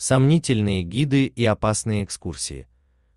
сомнительные гиды и опасные экскурсии.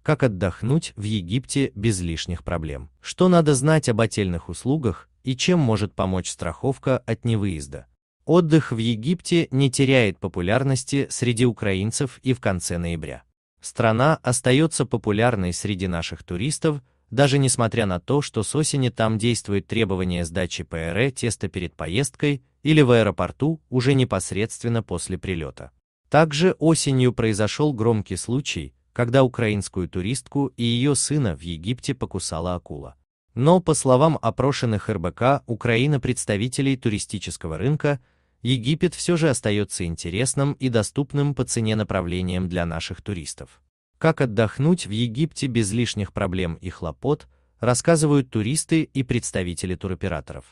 Как отдохнуть в Египте без лишних проблем. Что надо знать об отельных услугах и чем может помочь страховка от невыезда. Отдых в Египте не теряет популярности среди украинцев и в конце ноября. Страна остается популярной среди наших туристов, даже несмотря на то, что с осени там действует требование сдачи ПРЭ теста перед поездкой или в аэропорту уже непосредственно после прилета. Также осенью произошел громкий случай, когда украинскую туристку и ее сына в Египте покусала акула. Но, по словам опрошенных РБК Украина представителей туристического рынка, Египет все же остается интересным и доступным по цене направлением для наших туристов. Как отдохнуть в Египте без лишних проблем и хлопот, рассказывают туристы и представители туроператоров.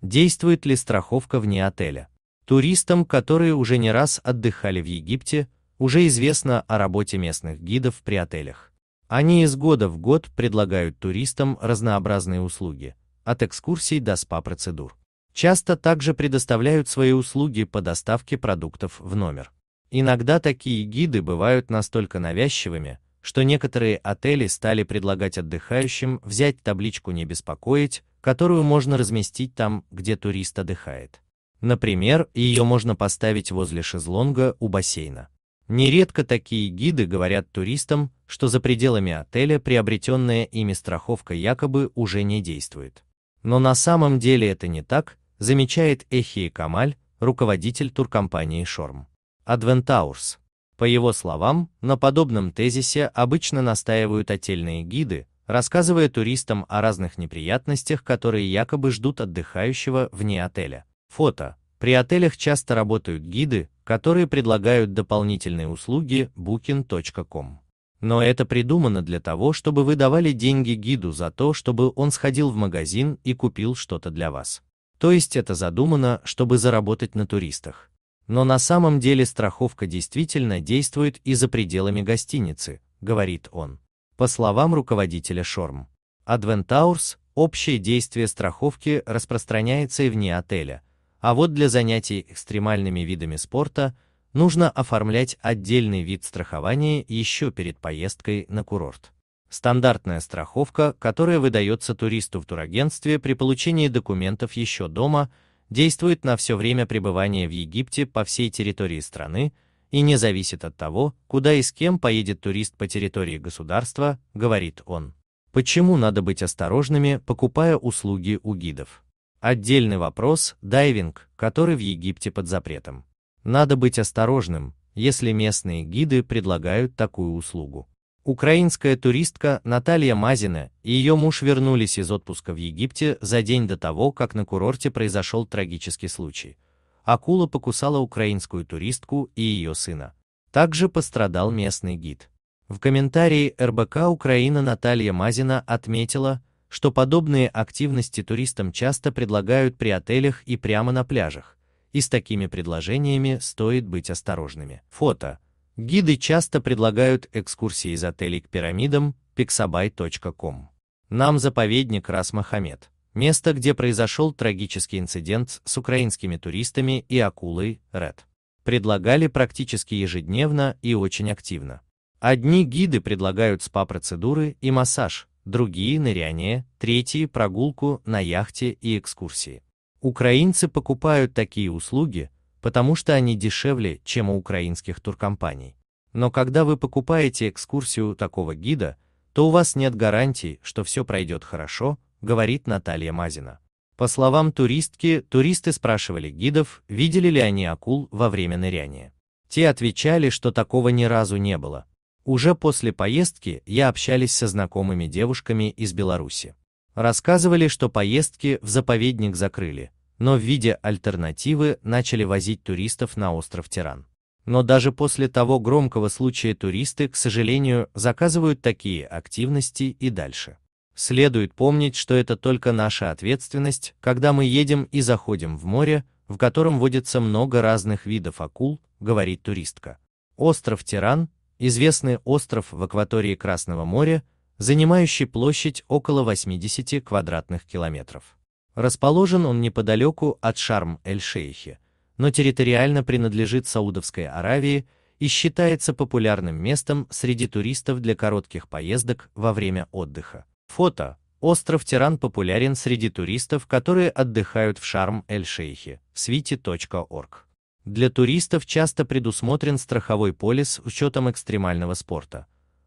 Действует ли страховка вне отеля? Туристам, которые уже не раз отдыхали в Египте, уже известно о работе местных гидов при отелях. Они из года в год предлагают туристам разнообразные услуги, от экскурсий до спа-процедур. Часто также предоставляют свои услуги по доставке продуктов в номер. Иногда такие гиды бывают настолько навязчивыми, что некоторые отели стали предлагать отдыхающим взять табличку «Не беспокоить», которую можно разместить там, где турист отдыхает. Например, ее можно поставить возле шезлонга у бассейна. Нередко такие гиды говорят туристам, что за пределами отеля приобретенная ими страховка якобы уже не действует. Но на самом деле это не так, замечает Эхи Камаль, руководитель туркомпании Шорм. Адвентаурс. По его словам, на подобном тезисе обычно настаивают отельные гиды, рассказывая туристам о разных неприятностях, которые якобы ждут отдыхающего вне отеля. Фото. При отелях часто работают гиды, которые предлагают дополнительные услуги booking.com. Но это придумано для того, чтобы вы давали деньги гиду за то, чтобы он сходил в магазин и купил что-то для вас. То есть это задумано, чтобы заработать на туристах. Но на самом деле страховка действительно действует и за пределами гостиницы, говорит он. По словам руководителя Шорм, Адвентаурс, общее действие страховки распространяется и вне отеля – а вот для занятий экстремальными видами спорта нужно оформлять отдельный вид страхования еще перед поездкой на курорт. Стандартная страховка, которая выдается туристу в турагентстве при получении документов еще дома, действует на все время пребывания в Египте по всей территории страны и не зависит от того, куда и с кем поедет турист по территории государства, говорит он. Почему надо быть осторожными, покупая услуги у гидов? Отдельный вопрос – дайвинг, который в Египте под запретом. Надо быть осторожным, если местные гиды предлагают такую услугу. Украинская туристка Наталья Мазина и ее муж вернулись из отпуска в Египте за день до того, как на курорте произошел трагический случай. Акула покусала украинскую туристку и ее сына. Также пострадал местный гид. В комментарии РБК Украина Наталья Мазина отметила, что подобные активности туристам часто предлагают при отелях и прямо на пляжах, и с такими предложениями стоит быть осторожными. Фото. Гиды часто предлагают экскурсии из отелей к пирамидам pixabay.com. Нам заповедник Расмахамед. Место, где произошел трагический инцидент с украинскими туристами и акулой Ред. Предлагали практически ежедневно и очень активно. Одни гиды предлагают спа-процедуры и массаж, другие ныряние, третьи прогулку на яхте и экскурсии. Украинцы покупают такие услуги, потому что они дешевле, чем у украинских туркомпаний. Но когда вы покупаете экскурсию такого гида, то у вас нет гарантий, что все пройдет хорошо, говорит Наталья Мазина. По словам туристки, туристы спрашивали гидов, видели ли они акул во время ныряния. Те отвечали, что такого ни разу не было. Уже после поездки я общались со знакомыми девушками из Беларуси. Рассказывали, что поездки в заповедник закрыли, но в виде альтернативы начали возить туристов на остров Тиран. Но даже после того громкого случая туристы, к сожалению, заказывают такие активности и дальше. Следует помнить, что это только наша ответственность, когда мы едем и заходим в море, в котором водится много разных видов акул, говорит туристка. Остров Тиран известный остров в акватории Красного моря, занимающий площадь около 80 квадратных километров. Расположен он неподалеку от Шарм-эль-Шейхи, но территориально принадлежит Саудовской Аравии и считается популярным местом среди туристов для коротких поездок во время отдыха. Фото. Остров Тиран популярен среди туристов, которые отдыхают в Шарм-эль-Шейхе. Свите.орг для туристов часто предусмотрен страховой полис с учетом экстремального спорта.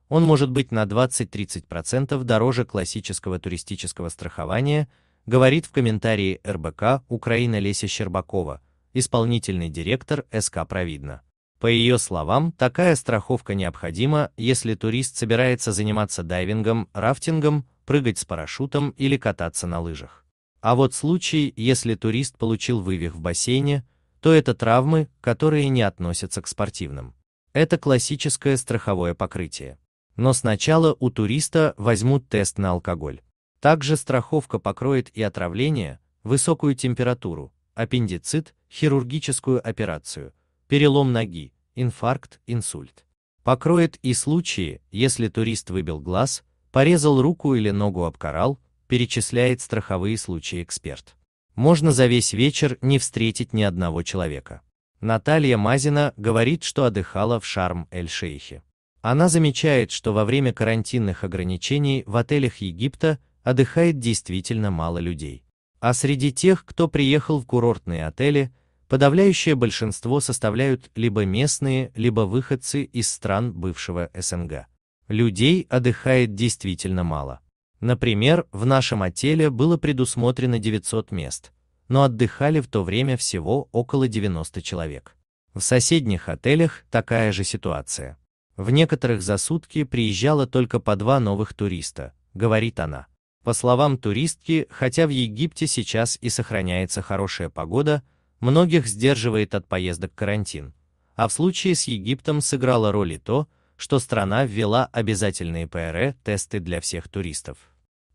Он может быть на 20-30% дороже классического туристического страхования, говорит в комментарии РБК Украина Леся Щербакова, исполнительный директор СК «Провидно». По ее словам, такая страховка необходима, если турист собирается заниматься дайвингом, рафтингом, прыгать с парашютом или кататься на лыжах. А вот случай, если турист получил вывих в бассейне – то это травмы, которые не относятся к спортивным. Это классическое страховое покрытие. Но сначала у туриста возьмут тест на алкоголь. Также страховка покроет и отравление, высокую температуру, аппендицит, хирургическую операцию, перелом ноги, инфаркт, инсульт. Покроет и случаи, если турист выбил глаз, порезал руку или ногу об коралл, перечисляет страховые случаи эксперт можно за весь вечер не встретить ни одного человека. Наталья Мазина говорит, что отдыхала в Шарм-эль-Шейхе. Она замечает, что во время карантинных ограничений в отелях Египта отдыхает действительно мало людей. А среди тех, кто приехал в курортные отели, подавляющее большинство составляют либо местные, либо выходцы из стран бывшего СНГ. Людей отдыхает действительно мало. Например, в нашем отеле было предусмотрено 900 мест, но отдыхали в то время всего около 90 человек. В соседних отелях такая же ситуация. В некоторых за сутки приезжало только по два новых туриста, говорит она. По словам туристки, хотя в Египте сейчас и сохраняется хорошая погода, многих сдерживает от поездок карантин. А в случае с Египтом сыграло роль и то, что страна ввела обязательные ПРЭ-тесты для всех туристов.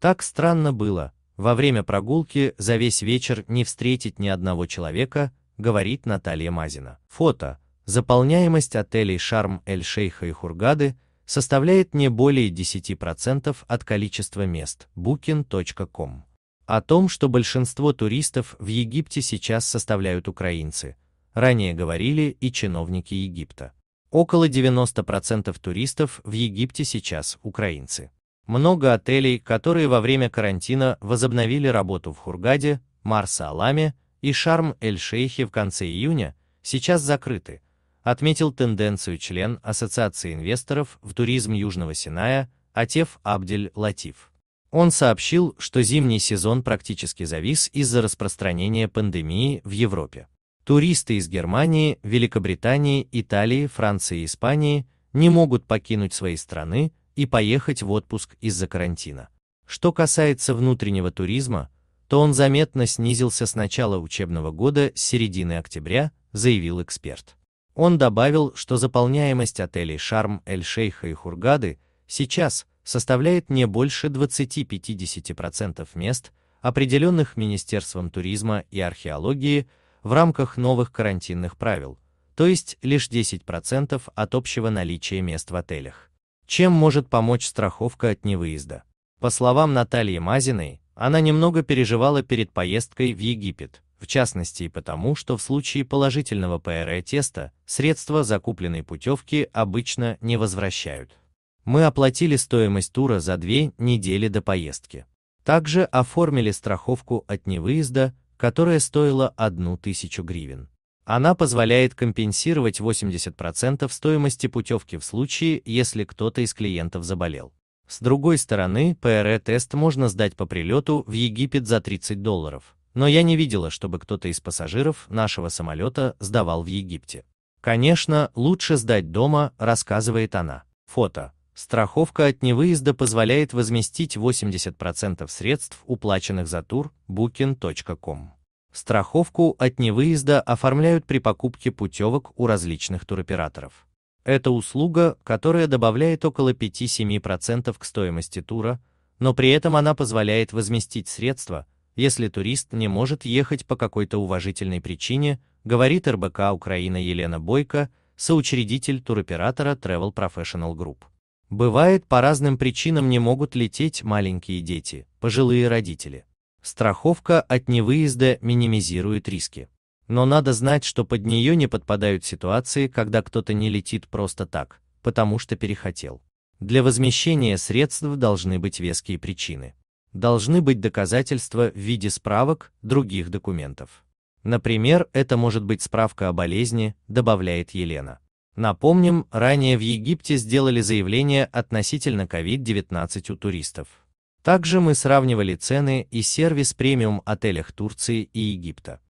Так странно было, во время прогулки за весь вечер не встретить ни одного человека, говорит Наталья Мазина. Фото. Заполняемость отелей Шарм-эль-Шейха и Хургады составляет не более 10% от количества мест. Booking.com. О том, что большинство туристов в Египте сейчас составляют украинцы, ранее говорили и чиновники Египта. Около 90% туристов в Египте сейчас украинцы. Много отелей, которые во время карантина возобновили работу в Хургаде, Марса-Аламе и Шарм-эль-Шейхе в конце июня, сейчас закрыты, отметил тенденцию член Ассоциации инвесторов в туризм Южного Синая Атеф Абдель Латиф. Он сообщил, что зимний сезон практически завис из-за распространения пандемии в Европе. Туристы из Германии, Великобритании, Италии, Франции и Испании не могут покинуть свои страны и поехать в отпуск из-за карантина. Что касается внутреннего туризма, то он заметно снизился с начала учебного года с середины октября, заявил эксперт. Он добавил, что заполняемость отелей Шарм-эль-Шейха и Хургады сейчас составляет не больше 20-50% мест, определенных Министерством туризма и археологии в рамках новых карантинных правил, то есть лишь 10% от общего наличия мест в отелях. Чем может помочь страховка от невыезда? По словам Натальи Мазиной, она немного переживала перед поездкой в Египет, в частности и потому, что в случае положительного ПРЭ-теста средства закупленной путевки обычно не возвращают. Мы оплатили стоимость тура за две недели до поездки. Также оформили страховку от невыезда, которая стоила 1000 гривен. Она позволяет компенсировать 80% стоимости путевки в случае, если кто-то из клиентов заболел. С другой стороны, ПРЭ-тест можно сдать по прилету в Египет за 30 долларов, но я не видела, чтобы кто-то из пассажиров нашего самолета сдавал в Египте. Конечно, лучше сдать дома, рассказывает она. Фото. Страховка от невыезда позволяет возместить 80% средств, уплаченных за тур, booking.com. Страховку от невыезда оформляют при покупке путевок у различных туроператоров. Это услуга, которая добавляет около 5-7% к стоимости тура, но при этом она позволяет возместить средства, если турист не может ехать по какой-то уважительной причине, говорит РБК Украина Елена Бойко, соучредитель туроператора Travel Professional Group. Бывает, по разным причинам не могут лететь маленькие дети, пожилые родители. Страховка от невыезда минимизирует риски. Но надо знать, что под нее не подпадают ситуации, когда кто-то не летит просто так, потому что перехотел. Для возмещения средств должны быть веские причины. Должны быть доказательства в виде справок, других документов. Например, это может быть справка о болезни, добавляет Елена. Напомним, ранее в Египте сделали заявление относительно COVID-19 у туристов. Также мы сравнивали цены и сервис премиум отелях Турции и Египта.